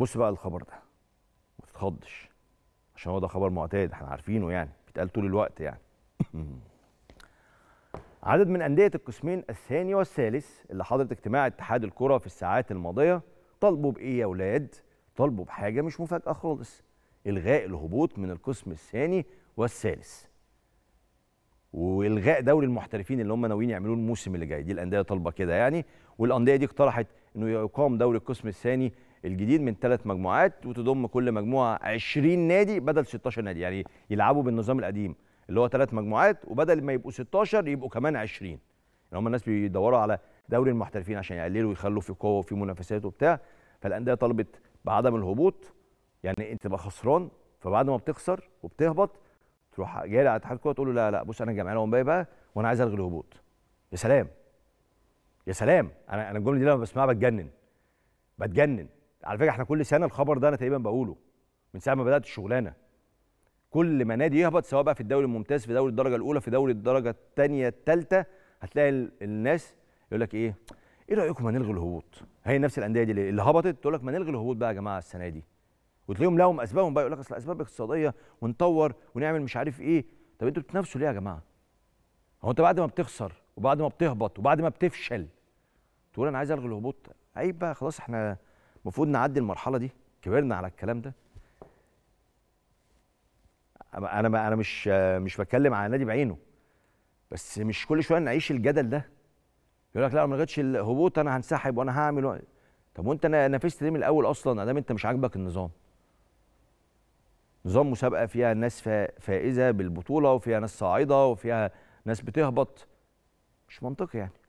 بص بقى الخبر ده ما تتخضش عشان هو ده خبر معتاد احنا عارفينه يعني بيتقال طول الوقت يعني عدد من أندية القسمين الثاني والثالث اللي حضرت اجتماع اتحاد الكرة في الساعات الماضية طالبوا بإيه يا أولاد؟ طالبوا بحاجة مش مفاجأة خالص إلغاء الهبوط من القسم الثاني والثالث والغاء دوري المحترفين اللي هم ناويين يعملوه الموسم اللي جاي دي الانديه طالبه كده يعني والانديه دي اقترحت انه يقام دوري القسم الثاني الجديد من ثلاث مجموعات وتضم كل مجموعه 20 نادي بدل 16 نادي يعني يلعبوا بالنظام القديم اللي هو ثلاث مجموعات وبدل ما يبقوا 16 يبقوا كمان 20 يعني هم الناس بيدوروا على دوري المحترفين عشان يقللوا ويخلوا في قوه وفي منافسات وبتاع فالانديه طلبت بعدم الهبوط يعني انت تبقى خسران فبعد ما بتخسر وبتهبط تروح جاي على اتحاد الكوره تقول له لا لا بص انا جمعيه ومبابي بقى وانا عايز الغي الهبوط يا سلام يا سلام انا انا الجمله دي لما بسمعها بتجنن بتجنن على فكره احنا كل سنه الخبر ده انا تقريبا بقوله من ساعه ما بدات الشغلانه كل ما نادي يهبط سواء بقى في الدوري الممتاز في دوري الدرجه الاولى في دوري الدرجه الثانيه الثالثه هتلاقي الناس يقول لك ايه ايه رايكم ما نلغي الهبوط هي نفس الانديه دي اللي هبطت تقول لك ما نلغي الهبوط بقى يا جماعه السنه دي وتلاقيهم لهم اسبابهم بقى يقول لك اصل اسباب اقتصاديه ونطور ونعمل مش عارف ايه طب انتوا بتنافسوا ليه يا جماعه؟ هو انت بعد ما بتخسر وبعد ما بتهبط وبعد ما بتفشل تقول انا عايز الغي الهبوط عيب بقى خلاص احنا المفروض نعدي المرحله دي كبرنا على الكلام ده انا انا مش مش بتكلم على نادي بعينه بس مش كل شويه نعيش الجدل ده يقول لك لا ما لغيتش الهبوط انا هنسحب وانا هعمل و... طب وانت نافست ليه من الاول اصلا ادام انت مش عاجبك النظام نظام مسابقه فيها ناس فائزه بالبطوله وفيها ناس صاعده وفيها ناس بتهبط مش منطقي يعني